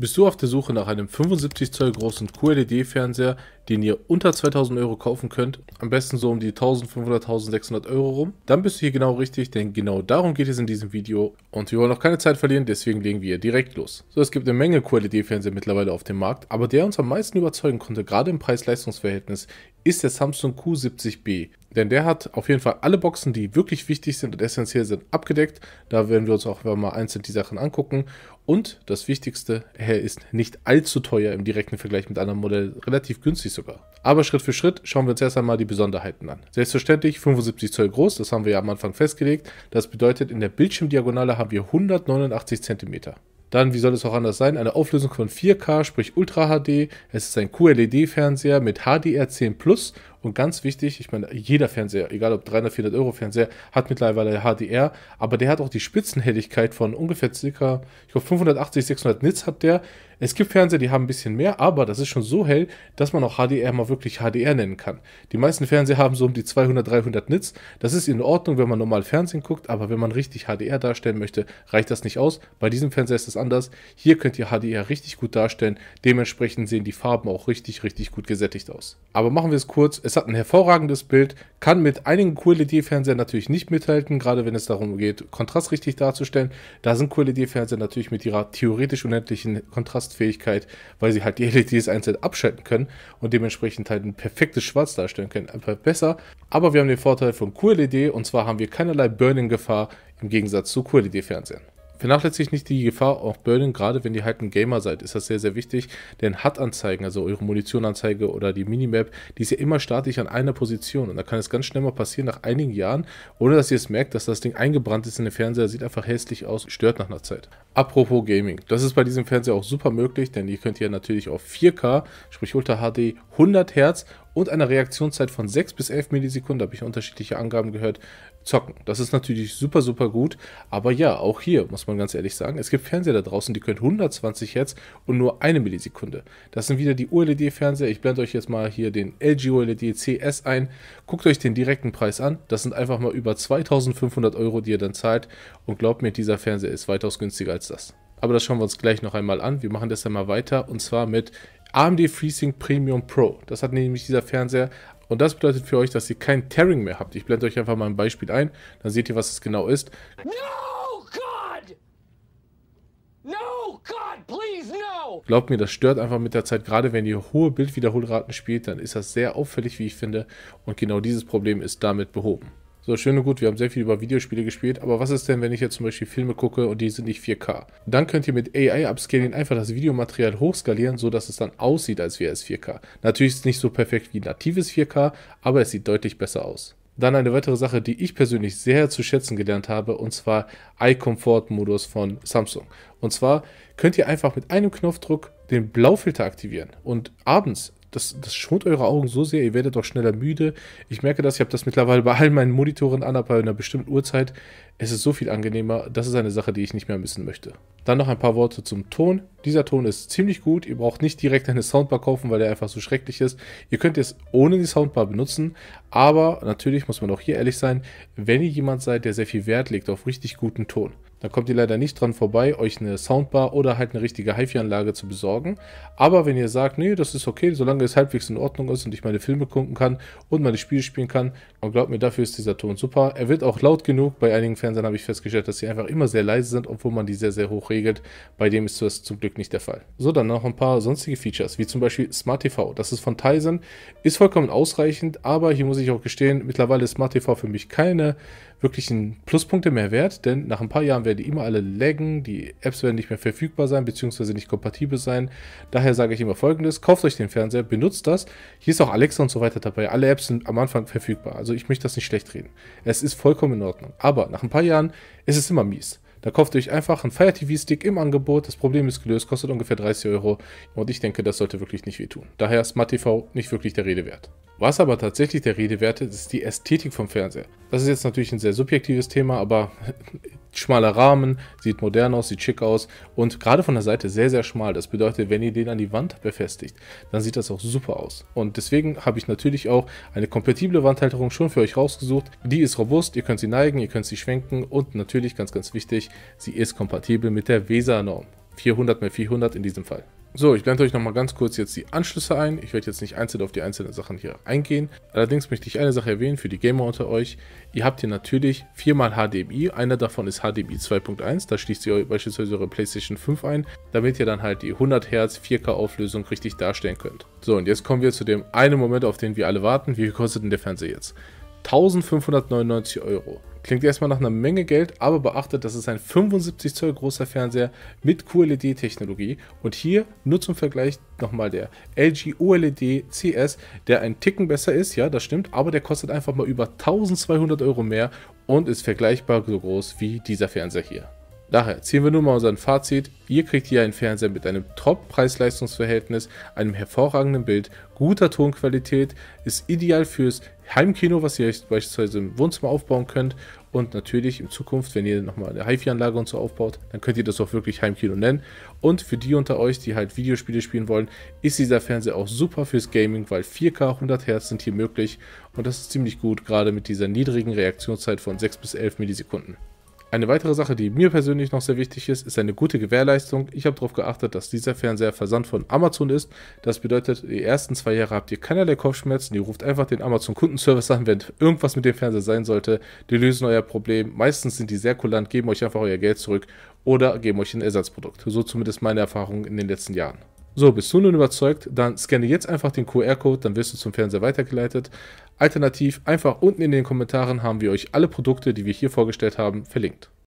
Bist du auf der Suche nach einem 75 Zoll großen QLED-Fernseher, den ihr unter 2000 Euro kaufen könnt, am besten so um die 1500, 1600 Euro rum? Dann bist du hier genau richtig, denn genau darum geht es in diesem Video und wir wollen auch keine Zeit verlieren, deswegen legen wir direkt los. So, es gibt eine Menge QLED-Fernseher mittlerweile auf dem Markt, aber der uns am meisten überzeugen konnte, gerade im Preis-Leistungs-Verhältnis, ist der Samsung Q70B. Denn der hat auf jeden Fall alle Boxen, die wirklich wichtig sind und essentiell sind, abgedeckt. Da werden wir uns auch mal einzeln die Sachen angucken. Und das Wichtigste, er ist nicht allzu teuer im direkten Vergleich mit anderen Modellen, relativ günstig sogar. Aber Schritt für Schritt schauen wir uns erst einmal die Besonderheiten an. Selbstverständlich 75 Zoll groß, das haben wir ja am Anfang festgelegt. Das bedeutet, in der Bildschirmdiagonale haben wir 189 Zentimeter. Dann, wie soll es auch anders sein, eine Auflösung von 4K, sprich Ultra HD. Es ist ein QLED-Fernseher mit HDR10 Plus und ganz wichtig, ich meine, jeder Fernseher, egal ob 300, 400 Euro Fernseher, hat mittlerweile HDR, aber der hat auch die Spitzenhelligkeit von ungefähr circa, ich glaube 580, 600 Nits hat der. Es gibt Fernseher, die haben ein bisschen mehr, aber das ist schon so hell, dass man auch HDR mal wirklich HDR nennen kann. Die meisten Fernseher haben so um die 200, 300 Nits. Das ist in Ordnung, wenn man normal Fernsehen guckt, aber wenn man richtig HDR darstellen möchte, reicht das nicht aus. Bei diesem Fernseher ist das anders. Hier könnt ihr HDR richtig gut darstellen. Dementsprechend sehen die Farben auch richtig, richtig gut gesättigt aus. Aber machen wir es kurz. Es hat ein hervorragendes Bild, kann mit einigen QLED-Fernsehern natürlich nicht mithalten, gerade wenn es darum geht, Kontrast richtig darzustellen. Da sind QLED-Fernseher natürlich mit ihrer theoretisch unendlichen Kontrastfähigkeit, weil sie halt die LEDs einzeln abschalten können und dementsprechend halt ein perfektes Schwarz darstellen können, einfach besser. Aber wir haben den Vorteil von QLED und zwar haben wir keinerlei Burning-Gefahr im Gegensatz zu QLED-Fernsehern. Vernachlässigt nicht die Gefahr auf Burning, gerade wenn ihr halt ein Gamer seid, ist das sehr, sehr wichtig, denn HUD-Anzeigen, also eure Munitionanzeige oder die Minimap, die ist ja immer statisch an einer Position und da kann es ganz schnell mal passieren, nach einigen Jahren, ohne dass ihr es merkt, dass das Ding eingebrannt ist in den Fernseher, sieht einfach hässlich aus, stört nach einer Zeit. Apropos Gaming, das ist bei diesem Fernseher auch super möglich, denn ihr könnt ja natürlich auf 4K, sprich Ultra HD 100 Hertz und einer Reaktionszeit von 6 bis 11 Millisekunden, habe ich unterschiedliche Angaben gehört, zocken. Das ist natürlich super, super gut, aber ja, auch hier muss man ganz ehrlich sagen, es gibt Fernseher da draußen, die können 120 Hertz und nur eine Millisekunde. Das sind wieder die OLED-Fernseher. Ich blende euch jetzt mal hier den LG OLED CS ein. Guckt euch den direkten Preis an. Das sind einfach mal über 2500 Euro, die ihr dann zahlt. Und glaubt mir, dieser Fernseher ist weitaus günstiger als das. Aber das schauen wir uns gleich noch einmal an. Wir machen das dann mal weiter und zwar mit AMD FreeSync Premium Pro. Das hat nämlich dieser Fernseher und das bedeutet für euch, dass ihr kein Tearing mehr habt. Ich blende euch einfach mal ein Beispiel ein, dann seht ihr, was es genau ist. No, God! No, God, please, no! Glaubt mir, das stört einfach mit der Zeit. Gerade wenn ihr hohe Bildwiederholraten spielt, dann ist das sehr auffällig, wie ich finde. Und genau dieses Problem ist damit behoben. So, schön und gut, wir haben sehr viel über Videospiele gespielt, aber was ist denn, wenn ich jetzt zum Beispiel Filme gucke und die sind nicht 4K? Dann könnt ihr mit AI Upscaling einfach das Videomaterial hochskalieren, sodass es dann aussieht, als wäre es 4K. Natürlich ist es nicht so perfekt wie natives 4K, aber es sieht deutlich besser aus. Dann eine weitere Sache, die ich persönlich sehr zu schätzen gelernt habe, und zwar Eye-Comfort-Modus von Samsung. Und zwar könnt ihr einfach mit einem Knopfdruck den Blaufilter aktivieren und abends das, das schont eure Augen so sehr, ihr werdet doch schneller müde. Ich merke das, ich habe das mittlerweile bei all meinen Monitoren an, aber in einer bestimmten Uhrzeit. Es ist so viel angenehmer. Das ist eine Sache, die ich nicht mehr missen möchte. Dann noch ein paar Worte zum Ton. Dieser Ton ist ziemlich gut. Ihr braucht nicht direkt eine Soundbar kaufen, weil der einfach so schrecklich ist. Ihr könnt es ohne die Soundbar benutzen, aber natürlich muss man auch hier ehrlich sein, wenn ihr jemand seid, der sehr viel Wert legt auf richtig guten Ton da kommt ihr leider nicht dran vorbei, euch eine Soundbar oder halt eine richtige HiFi-Anlage zu besorgen. Aber wenn ihr sagt, nee, das ist okay, solange es halbwegs in Ordnung ist und ich meine Filme gucken kann und meine Spiele spielen kann, und oh, glaubt mir, dafür ist dieser Ton super. Er wird auch laut genug. Bei einigen Fernsehern habe ich festgestellt, dass sie einfach immer sehr leise sind, obwohl man die sehr, sehr hoch regelt. Bei dem ist das zum Glück nicht der Fall. So, dann noch ein paar sonstige Features, wie zum Beispiel Smart TV. Das ist von Tizen, ist vollkommen ausreichend, aber hier muss ich auch gestehen, mittlerweile ist Smart TV für mich keine wirklichen Pluspunkte mehr wert, denn nach ein paar Jahren werden die immer alle laggen, die Apps werden nicht mehr verfügbar sein, beziehungsweise nicht kompatibel sein. Daher sage ich immer folgendes, kauft euch den Fernseher, benutzt das. Hier ist auch Alexa und so weiter dabei. Alle Apps sind am Anfang verfügbar. Also also ich möchte das nicht schlecht reden. Es ist vollkommen in Ordnung. Aber nach ein paar Jahren ist es immer mies. Da kauft ihr euch einfach einen Fire TV Stick im Angebot. Das Problem ist gelöst, kostet ungefähr 30 Euro. Und ich denke, das sollte wirklich nicht wehtun. Daher ist Smart TV nicht wirklich der Rede wert. Was aber tatsächlich der Rede wert ist, ist die Ästhetik vom Fernseher. Das ist jetzt natürlich ein sehr subjektives Thema, aber Schmaler Rahmen, sieht modern aus, sieht schick aus und gerade von der Seite sehr, sehr schmal. Das bedeutet, wenn ihr den an die Wand befestigt, dann sieht das auch super aus. Und deswegen habe ich natürlich auch eine kompatible Wandhalterung schon für euch rausgesucht. Die ist robust, ihr könnt sie neigen, ihr könnt sie schwenken und natürlich, ganz, ganz wichtig, sie ist kompatibel mit der VESA-Norm. 400 x 400 in diesem Fall. So, ich blende euch nochmal ganz kurz jetzt die Anschlüsse ein. Ich werde jetzt nicht einzeln auf die einzelnen Sachen hier eingehen. Allerdings möchte ich eine Sache erwähnen für die Gamer unter euch. Ihr habt hier natürlich viermal HDMI. Einer davon ist HDMI 2.1. Da schließt ihr beispielsweise eure PlayStation 5 ein, damit ihr dann halt die 100 Hertz 4K Auflösung richtig darstellen könnt. So, und jetzt kommen wir zu dem einen Moment, auf den wir alle warten. Wie viel kostet denn der Fernseher jetzt? 1599 Euro. Klingt erstmal nach einer Menge Geld, aber beachtet, das ist ein 75 Zoll großer Fernseher mit QLED-Technologie. Und hier nur zum Vergleich nochmal der LG OLED CS, der ein Ticken besser ist, ja, das stimmt, aber der kostet einfach mal über 1200 Euro mehr und ist vergleichbar so groß wie dieser Fernseher hier. Daher ziehen wir nun mal unseren Fazit. Ihr kriegt hier einen Fernseher mit einem Top-Preis-Leistungs-Verhältnis, einem hervorragenden Bild, guter Tonqualität, ist ideal fürs Heimkino, was ihr euch beispielsweise im Wohnzimmer aufbauen könnt. Und natürlich in Zukunft, wenn ihr nochmal eine HiFi-Anlage und so aufbaut, dann könnt ihr das auch wirklich Heimkino nennen. Und für die unter euch, die halt Videospiele spielen wollen, ist dieser Fernseher auch super fürs Gaming, weil 4K 100 Hz sind hier möglich. Und das ist ziemlich gut, gerade mit dieser niedrigen Reaktionszeit von 6 bis 11 Millisekunden. Eine weitere Sache, die mir persönlich noch sehr wichtig ist, ist eine gute Gewährleistung. Ich habe darauf geachtet, dass dieser Fernseher Versand von Amazon ist. Das bedeutet, die ersten zwei Jahre habt ihr keinerlei Kopfschmerzen. Ihr ruft einfach den Amazon Kundenservice an, wenn irgendwas mit dem Fernseher sein sollte. Die lösen euer Problem. Meistens sind die sehr kulant, geben euch einfach euer Geld zurück oder geben euch ein Ersatzprodukt. So zumindest meine Erfahrung in den letzten Jahren. So, bist du nun überzeugt? Dann scanne jetzt einfach den QR-Code, dann wirst du zum Fernseher weitergeleitet. Alternativ einfach unten in den Kommentaren haben wir euch alle Produkte, die wir hier vorgestellt haben, verlinkt.